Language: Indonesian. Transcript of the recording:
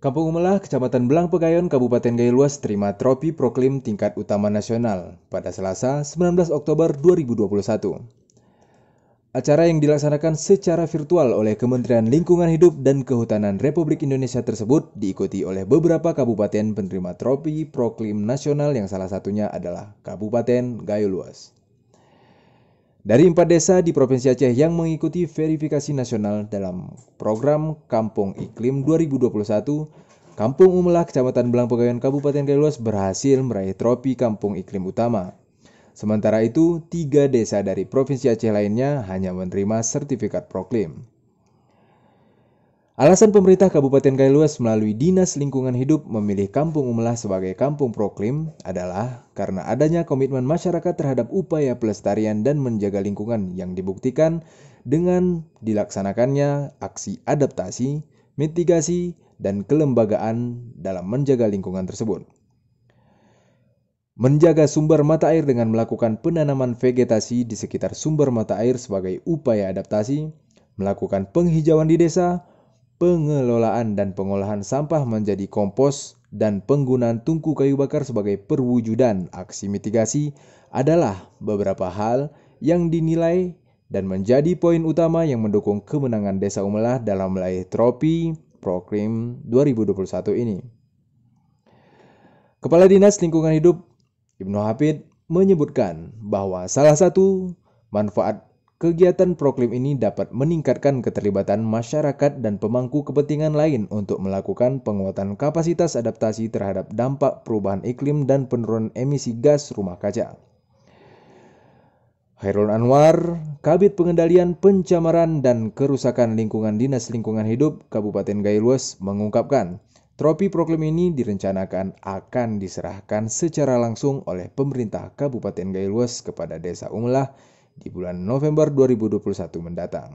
Kampung Umelah, Kecamatan Belang Pegayon, Kabupaten Luas terima tropi proklim tingkat utama nasional pada Selasa 19 Oktober 2021. Acara yang dilaksanakan secara virtual oleh Kementerian Lingkungan Hidup dan Kehutanan Republik Indonesia tersebut diikuti oleh beberapa kabupaten penerima tropi proklim nasional yang salah satunya adalah Kabupaten Gayo Luas. Dari empat desa di Provinsi Aceh yang mengikuti verifikasi nasional dalam program Kampung Iklim 2021, Kampung Umelah Kecamatan Belang Pegawian Kabupaten Kailuas berhasil meraih tropi Kampung Iklim Utama. Sementara itu, tiga desa dari Provinsi Aceh lainnya hanya menerima sertifikat proklim. Alasan pemerintah Kabupaten Kailuas melalui Dinas Lingkungan Hidup memilih Kampung Umlah sebagai kampung proklim adalah karena adanya komitmen masyarakat terhadap upaya pelestarian dan menjaga lingkungan yang dibuktikan dengan dilaksanakannya aksi adaptasi, mitigasi, dan kelembagaan dalam menjaga lingkungan tersebut. Menjaga sumber mata air dengan melakukan penanaman vegetasi di sekitar sumber mata air sebagai upaya adaptasi, melakukan penghijauan di desa, pengelolaan dan pengolahan sampah menjadi kompos dan penggunaan tungku kayu bakar sebagai perwujudan aksi mitigasi adalah beberapa hal yang dinilai dan menjadi poin utama yang mendukung kemenangan Desa Umelah dalam meraih tropi Prokrim 2021 ini. Kepala Dinas Lingkungan Hidup Ibnu Hafid menyebutkan bahwa salah satu manfaat Kegiatan proklim ini dapat meningkatkan keterlibatan masyarakat dan pemangku kepentingan lain untuk melakukan penguatan kapasitas adaptasi terhadap dampak perubahan iklim dan penurunan emisi gas rumah kaca. Hairul Anwar, Kabit Pengendalian Pencemaran dan Kerusakan Lingkungan Dinas Lingkungan Hidup Kabupaten Gaylues mengungkapkan, tropi proklim ini direncanakan akan diserahkan secara langsung oleh pemerintah Kabupaten Gaylues kepada desa Umlah di bulan November 2021 mendatang.